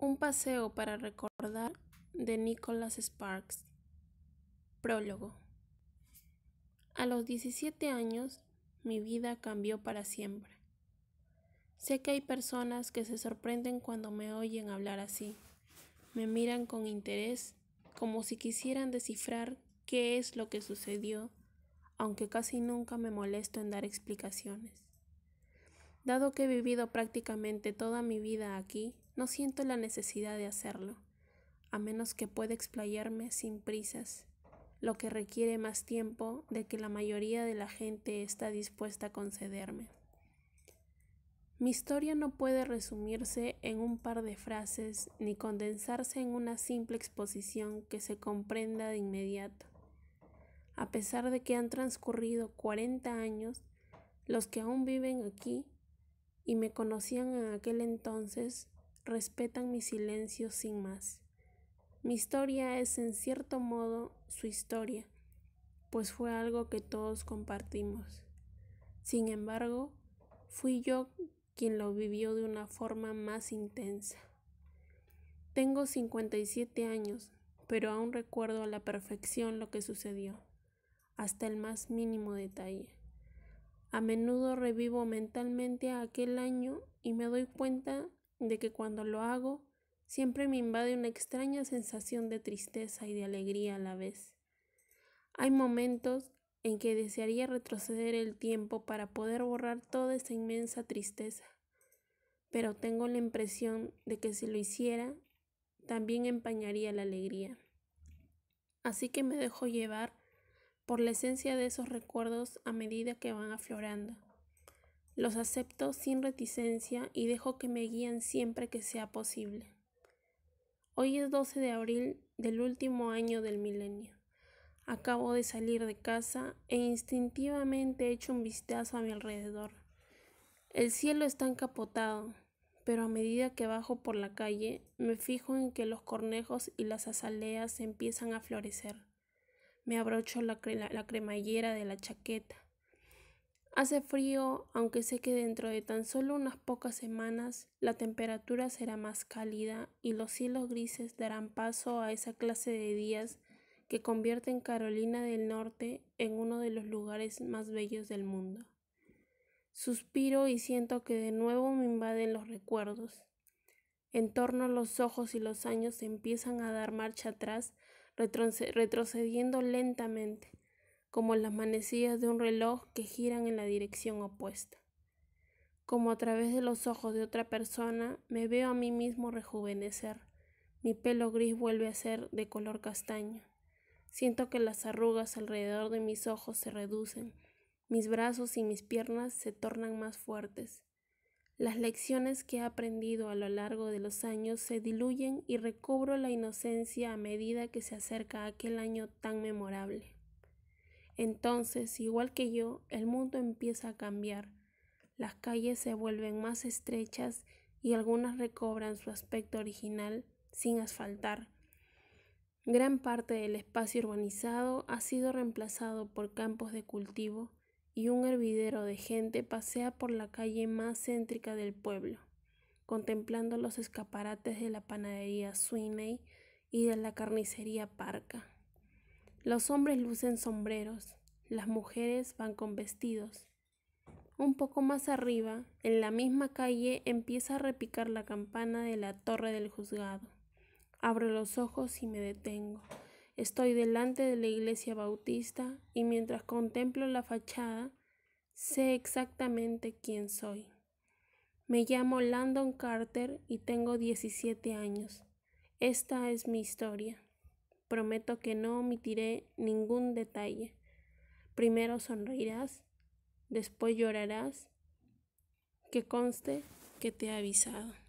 Un paseo para recordar de Nicholas Sparks. Prólogo. A los 17 años, mi vida cambió para siempre. Sé que hay personas que se sorprenden cuando me oyen hablar así. Me miran con interés, como si quisieran descifrar qué es lo que sucedió, aunque casi nunca me molesto en dar explicaciones. Dado que he vivido prácticamente toda mi vida aquí, no siento la necesidad de hacerlo, a menos que pueda explayarme sin prisas, lo que requiere más tiempo de que la mayoría de la gente está dispuesta a concederme. Mi historia no puede resumirse en un par de frases ni condensarse en una simple exposición que se comprenda de inmediato. A pesar de que han transcurrido 40 años, los que aún viven aquí y me conocían en aquel entonces respetan mi silencio sin más. Mi historia es en cierto modo su historia, pues fue algo que todos compartimos. Sin embargo, fui yo quien lo vivió de una forma más intensa. Tengo 57 años, pero aún recuerdo a la perfección lo que sucedió, hasta el más mínimo detalle. A menudo revivo mentalmente aquel año y me doy cuenta de que cuando lo hago siempre me invade una extraña sensación de tristeza y de alegría a la vez. Hay momentos en que desearía retroceder el tiempo para poder borrar toda esa inmensa tristeza, pero tengo la impresión de que si lo hiciera, también empañaría la alegría. Así que me dejo llevar por la esencia de esos recuerdos a medida que van aflorando los acepto sin reticencia y dejo que me guíen siempre que sea posible. Hoy es 12 de abril del último año del milenio. Acabo de salir de casa e instintivamente echo un vistazo a mi alrededor. El cielo está encapotado, pero a medida que bajo por la calle me fijo en que los cornejos y las azaleas empiezan a florecer. Me abrocho la, la cremallera de la chaqueta Hace frío, aunque sé que dentro de tan solo unas pocas semanas la temperatura será más cálida y los cielos grises darán paso a esa clase de días que convierten Carolina del Norte en uno de los lugares más bellos del mundo. Suspiro y siento que de nuevo me invaden los recuerdos. En torno los ojos y los años empiezan a dar marcha atrás, retrocediendo lentamente como las manecillas de un reloj que giran en la dirección opuesta. Como a través de los ojos de otra persona me veo a mí mismo rejuvenecer. Mi pelo gris vuelve a ser de color castaño. Siento que las arrugas alrededor de mis ojos se reducen, mis brazos y mis piernas se tornan más fuertes. Las lecciones que he aprendido a lo largo de los años se diluyen y recobro la inocencia a medida que se acerca aquel año tan memorable. Entonces, igual que yo, el mundo empieza a cambiar. Las calles se vuelven más estrechas y algunas recobran su aspecto original sin asfaltar. Gran parte del espacio urbanizado ha sido reemplazado por campos de cultivo y un hervidero de gente pasea por la calle más céntrica del pueblo, contemplando los escaparates de la panadería Sweeney y de la carnicería Parca. Los hombres lucen sombreros, las mujeres van con vestidos. Un poco más arriba, en la misma calle, empieza a repicar la campana de la torre del juzgado. Abro los ojos y me detengo. Estoy delante de la iglesia bautista y mientras contemplo la fachada, sé exactamente quién soy. Me llamo Landon Carter y tengo 17 años. Esta es mi historia. Prometo que no omitiré ningún detalle. Primero sonreirás, después llorarás. Que conste que te he avisado.